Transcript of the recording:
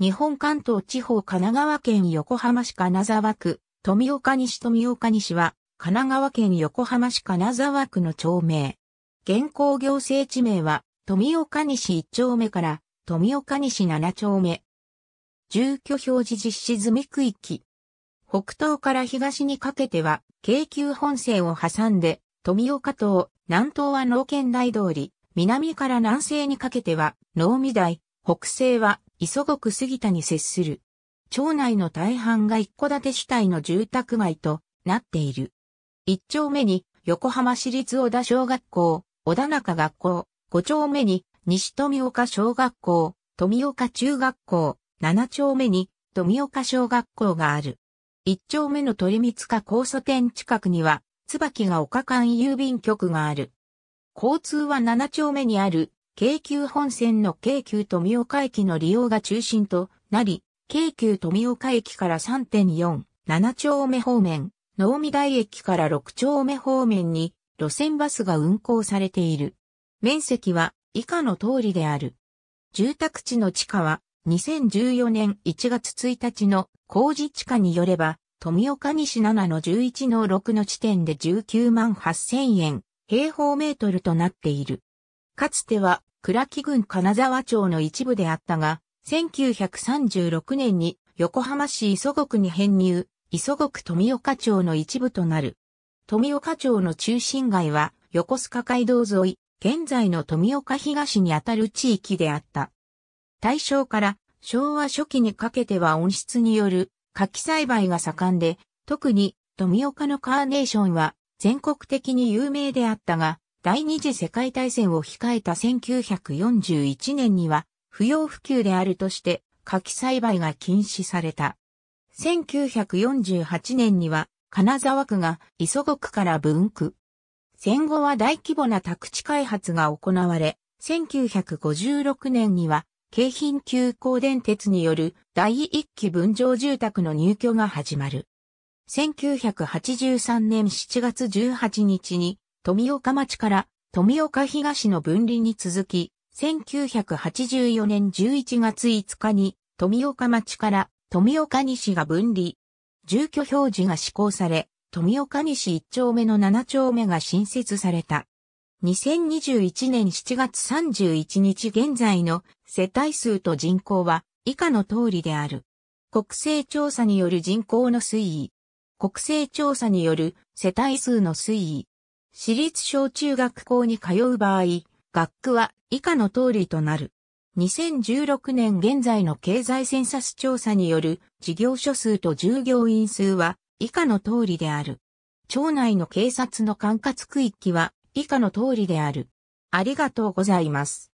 日本関東地方神奈川県横浜市金沢区、富岡西富岡西は、神奈川県横浜市金沢区の町名。現行行政地名は、富岡西1丁目から、富岡西7丁目。住居表示実施済み区域。北東から東にかけては、京急本線を挟んで、富岡島、南東は農県大通り、南から南西にかけては、農美台、北西は磯国杉田に接する。町内の大半が一戸建て主体の住宅街となっている。一丁目に横浜市立小田小学校、小田中学校、五丁目に西富岡小学校、富岡中学校、七丁目に富岡小学校がある。一丁目の鳥光化交差点近くには、椿が丘間郵便局がある。交通は七丁目にある京急本線の京急富岡駅の利用が中心となり、京急富岡駅から3.4、7丁目方面、能見台駅から6丁目方面に路線バスが運行されている。面積は以下の通りである。住宅地の地価は2014年1月1日の工事地価によれば、富岡西7の11の6の地点で19万8000円、平方メートルとなっている。かつては倉木郡金沢町の一部であったが、1936年に横浜市磯国に編入、磯国富岡町の一部となる。富岡町の中心街は横須賀街道沿い、現在の富岡東にあたる地域であった。大正から昭和初期にかけては温室による柿栽培が盛んで、特に富岡のカーネーションは全国的に有名であったが、第二次世界大戦を控えた1941年には、不要不急であるとして、柿栽培が禁止された。1948年には、金沢区が磯子区から分区。戦後は大規模な宅地開発が行われ、1956年には、京浜急行電鉄による第一期分譲住宅の入居が始まる。1983年7月18日に富岡町から富岡東の分離に続き、1984年11月5日に富岡町から富岡西が分離。住居表示が施行され、富岡西1丁目の7丁目が新設された。2021年7月31日現在の世帯数と人口は以下の通りである。国勢調査による人口の推移。国勢調査による世帯数の推移。私立小中学校に通う場合、学区は以下の通りとなる。2016年現在の経済センサス調査による事業所数と従業員数は以下の通りである。町内の警察の管轄区域は以下の通りである。ありがとうございます。